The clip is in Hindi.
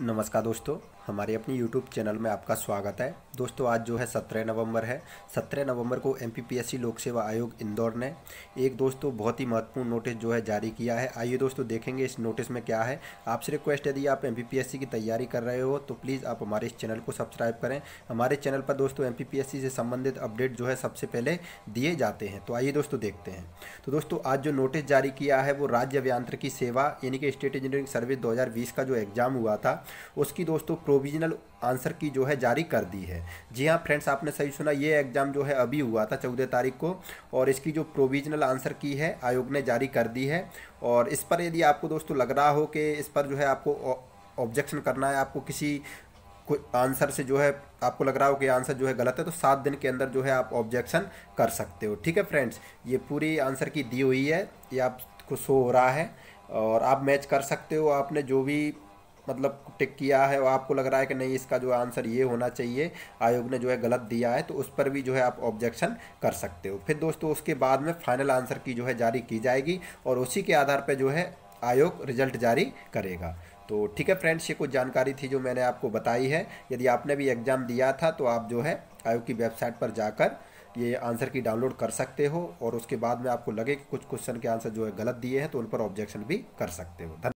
नमस्कार दोस्तों हमारे अपने YouTube चैनल में आपका स्वागत है दोस्तों आज जो है सत्रह नवंबर है सत्रह नवंबर को एम लोक सेवा आयोग इंदौर ने एक दोस्तों बहुत ही महत्वपूर्ण नोटिस जो है जारी किया है आइए दोस्तों देखेंगे इस नोटिस में क्या है आपसे रिक्वेस्ट यदि आप एम की तैयारी कर रहे हो तो प्लीज़ आप हमारे इस चैनल को सब्सक्राइब करें हमारे चैनल पर दोस्तों एम से संबंधित अपडेट जो है सबसे पहले दिए जाते हैं तो आइए दोस्तों देखते हैं तो दोस्तों आज जो नोटिस जारी किया है वो राज्य अभियांत्रिकी सेवा यानी कि स्टेट इंजीनियरिंग सर्विस दो का जो एग्ज़ाम हुआ था उसकी दोस्तों प्रोविजनल आंसर की जो है जारी कर दी है जी हाँ फ्रेंड्स आपने सही सुना ये एग्ज़ाम जो है अभी हुआ था चौदह तारीख को और इसकी जो प्रोविजनल आंसर की है आयोग ने जारी कर दी है और इस पर यदि आपको दोस्तों लग रहा हो कि इस पर जो है आपको ऑब्जेक्शन करना है आपको किसी कोई आंसर से जो है आपको लग रहा हो कि आंसर जो है गलत है तो सात दिन के अंदर जो है आप ऑब्जेक्शन कर सकते हो ठीक है फ्रेंड्स ये पूरी आंसर की दी हुई है ये आपको शो हो रहा है और आप मैच कर सकते हो आपने जो भी मतलब टिक किया है और आपको लग रहा है कि नहीं इसका जो आंसर ये होना चाहिए आयोग ने जो है गलत दिया है तो उस पर भी जो है आप ऑब्जेक्शन कर सकते हो फिर दोस्तों उसके बाद में फाइनल आंसर की जो है जारी की जाएगी और उसी के आधार पर जो है आयोग रिजल्ट जारी करेगा तो ठीक है फ्रेंड्स ये कुछ जानकारी थी जो मैंने आपको बताई है यदि आपने भी एग्ज़ाम दिया था तो आप जो है आयोग की वेबसाइट पर जाकर ये आंसर की डाउनलोड कर सकते हो और उसके बाद में आपको लगे कि कुछ क्वेश्चन के आंसर जो है गलत दिए हैं तो उन पर ऑब्जेक्शन भी कर सकते हो